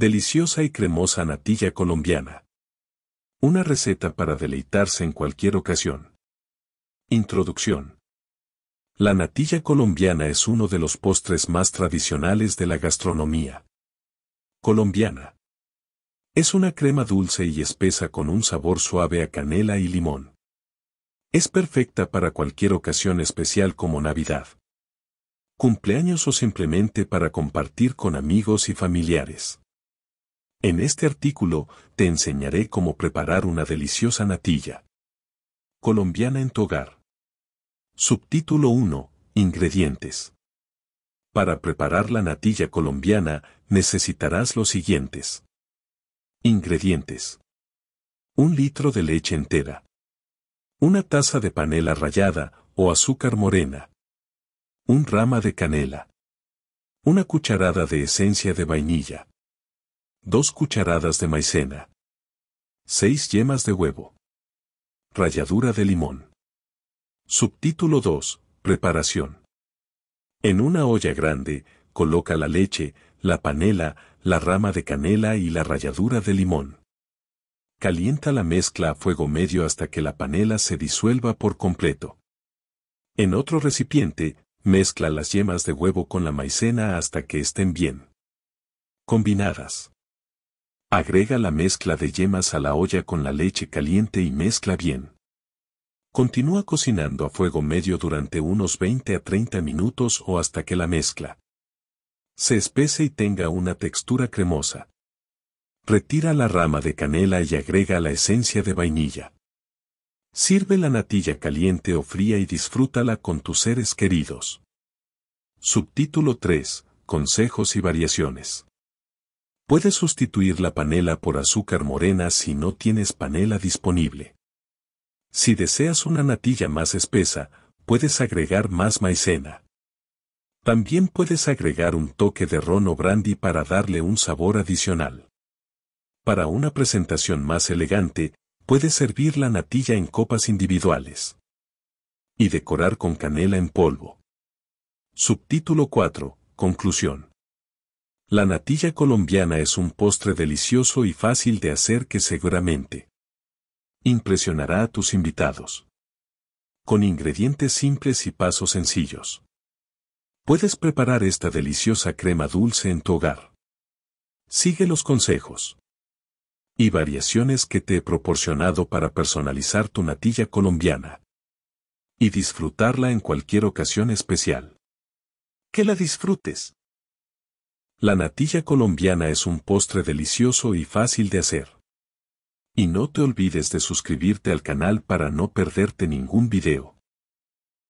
Deliciosa y cremosa natilla colombiana. Una receta para deleitarse en cualquier ocasión. Introducción. La natilla colombiana es uno de los postres más tradicionales de la gastronomía colombiana. Es una crema dulce y espesa con un sabor suave a canela y limón. Es perfecta para cualquier ocasión especial como Navidad, cumpleaños o simplemente para compartir con amigos y familiares. En este artículo, te enseñaré cómo preparar una deliciosa natilla. Colombiana en tu hogar. Subtítulo 1. Ingredientes. Para preparar la natilla colombiana, necesitarás los siguientes. Ingredientes. Un litro de leche entera. Una taza de panela rallada o azúcar morena. Un rama de canela. Una cucharada de esencia de vainilla. 2 cucharadas de maicena, 6 yemas de huevo, ralladura de limón. Subtítulo 2. Preparación. En una olla grande, coloca la leche, la panela, la rama de canela y la ralladura de limón. Calienta la mezcla a fuego medio hasta que la panela se disuelva por completo. En otro recipiente, mezcla las yemas de huevo con la maicena hasta que estén bien combinadas. Agrega la mezcla de yemas a la olla con la leche caliente y mezcla bien. Continúa cocinando a fuego medio durante unos 20 a 30 minutos o hasta que la mezcla se espese y tenga una textura cremosa. Retira la rama de canela y agrega la esencia de vainilla. Sirve la natilla caliente o fría y disfrútala con tus seres queridos. Subtítulo 3. Consejos y variaciones. Puedes sustituir la panela por azúcar morena si no tienes panela disponible. Si deseas una natilla más espesa, puedes agregar más maicena. También puedes agregar un toque de ron o brandy para darle un sabor adicional. Para una presentación más elegante, puedes servir la natilla en copas individuales. Y decorar con canela en polvo. Subtítulo 4. Conclusión. La natilla colombiana es un postre delicioso y fácil de hacer que seguramente impresionará a tus invitados. Con ingredientes simples y pasos sencillos. Puedes preparar esta deliciosa crema dulce en tu hogar. Sigue los consejos y variaciones que te he proporcionado para personalizar tu natilla colombiana y disfrutarla en cualquier ocasión especial. Que la disfrutes. La natilla colombiana es un postre delicioso y fácil de hacer. Y no te olvides de suscribirte al canal para no perderte ningún video.